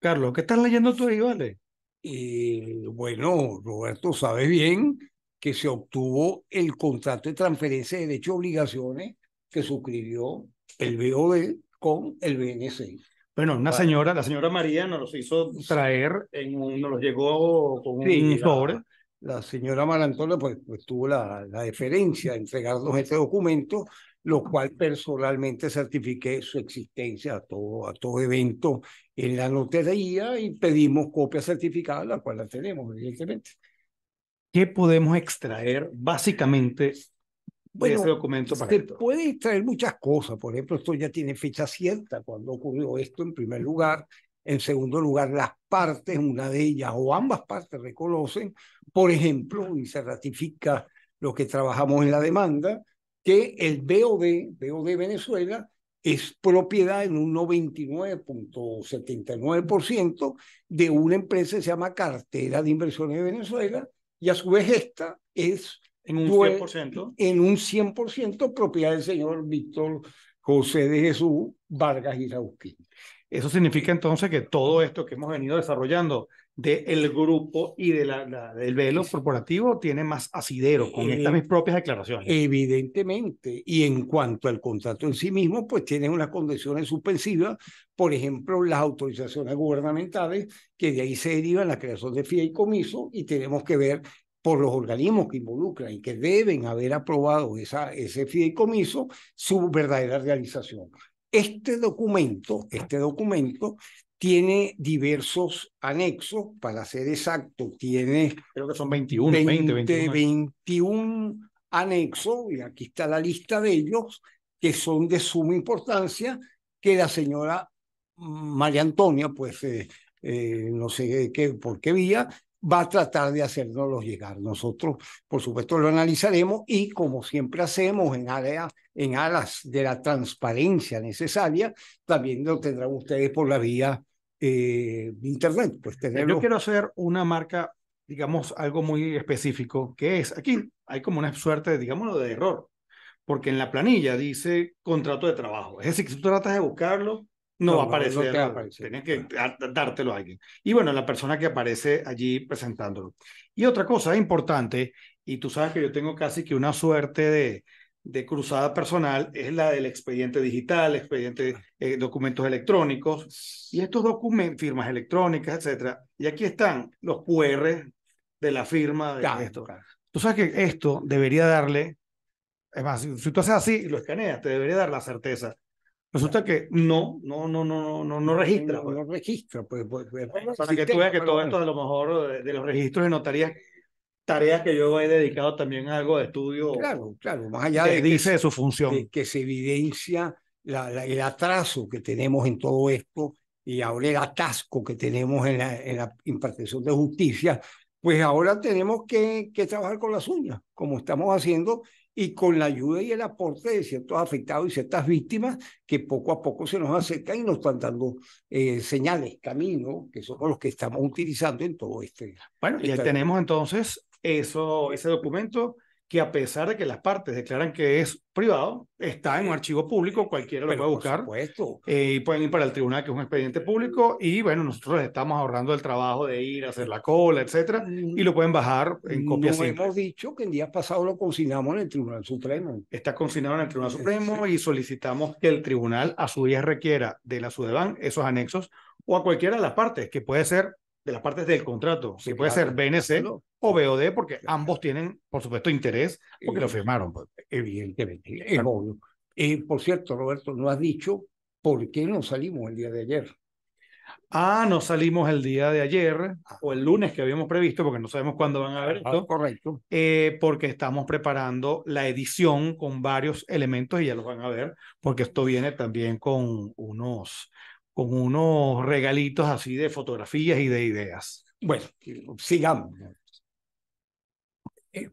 Carlos, ¿qué estás leyendo tú, vale? Y eh, bueno, Roberto, sabes bien que se obtuvo el contrato de transferencia de derechos y obligaciones que suscribió el BOD con el BNC. Bueno, una señora, la señora María nos los hizo traer, en nos los llegó con un sobre. La, señora Marantola pues, pues tuvo la, la deferencia de entregarnos este documento lo cual personalmente certifiqué su existencia a todo, a todo evento en la lotería y pedimos copia certificada, la cual la tenemos, evidentemente. ¿Qué podemos extraer básicamente bueno, ese documento se puede extraer muchas cosas. Por ejemplo, esto ya tiene fecha cierta cuando ocurrió esto en primer lugar. En segundo lugar, las partes, una de ellas o ambas partes reconocen, por ejemplo, y se ratifica lo que trabajamos en la demanda, que el BOD, BOD Venezuela, es propiedad en un 99.79% de una empresa que se llama Cartera de Inversiones de Venezuela y a su vez esta es en un 100%, en un 100 propiedad del señor Víctor José de Jesús Vargas Lausquín. Eso significa entonces que todo esto que hemos venido desarrollando del grupo y de la, del velo corporativo tiene más asidero con estas mis propias declaraciones. Evidentemente, y en cuanto al contrato en sí mismo, pues tiene unas condiciones suspensivas, por ejemplo, las autorizaciones gubernamentales, que de ahí se derivan la creación de fideicomiso y tenemos que ver por los organismos que involucran y que deben haber aprobado esa, ese fideicomiso, su verdadera realización. Este documento, este documento tiene diversos anexos, para ser exacto, tiene... Creo que son 21, 20, anexos, y aquí está la lista de ellos, que son de suma importancia, que la señora María Antonia, pues eh, eh, no sé qué, por qué vía, va a tratar de hacernoslo llegar. Nosotros, por supuesto, lo analizaremos y, como siempre hacemos, en, área, en alas de la transparencia necesaria, también lo tendrán ustedes por la vía eh, Internet. Pues tenerlo... Yo quiero hacer una marca, digamos, algo muy específico, que es, aquí hay como una suerte, digámoslo, de error, porque en la planilla dice contrato de trabajo. Es decir, si tú tratas de buscarlo, no, aparece. que dártelo a alguien. Y bueno, la persona que aparece allí presentándolo. Y otra cosa importante, y tú sabes que yo tengo casi que una suerte de, de cruzada personal es la del expediente digital, expediente de ah. eh, documentos electrónicos y estos documentos, firmas electrónicas, etcétera. Y aquí están los QR de la firma de esto. Tú sabes que esto debería darle, es más, si, si tú haces así y lo escaneas, te debería dar la certeza Resulta que no, no, no, no, no, no registra. Pues. No, registra, pues, pues, pues para que tú veas que todo esto a lo mejor eh, de, los registros de notarías, tareas que yo he dedicado también a algo de estudio. Claro, claro, más allá de, dice que, su función. que se evidencia la, el atraso que tenemos en todo esto y ahora el atasco que tenemos en la, en la impartición de justicia, pues ahora tenemos que, que trabajar con las uñas, como estamos haciendo, y con la ayuda y el aporte de ciertos afectados y ciertas víctimas que poco a poco se nos acercan y nos están dando eh, señales, caminos, que son los que estamos utilizando en todo este. Bueno, ya tenemos entonces eso, ese documento que a pesar de que las partes declaran que es privado, está en un archivo público, cualquiera lo puede buscar. Eh, y pueden ir para el tribunal, que es un expediente público, y bueno, nosotros les estamos ahorrando el trabajo de ir a hacer la cola, etcétera, mm. y lo pueden bajar en copia no hemos dicho que el día pasado lo consignamos en el Tribunal Supremo. Está consignado en el Tribunal Supremo y solicitamos que el tribunal a su vez requiera de la SUDEBAN esos anexos o a cualquiera de las partes, que puede ser de las partes del contrato, si puede ser BNC o BOD, porque ambos tienen, por supuesto, interés, porque lo firmaron. Pues. Evidentemente, es por cierto, Roberto, no has dicho por qué no salimos el día de ayer. Ah, no salimos el día de ayer ah. o el lunes que habíamos previsto, porque no sabemos cuándo van a ver ah, esto. correcto. Eh, porque estamos preparando la edición con varios elementos y ya los van a ver, porque esto viene también con unos con unos regalitos así de fotografías y de ideas. Bueno, sigamos. Eh,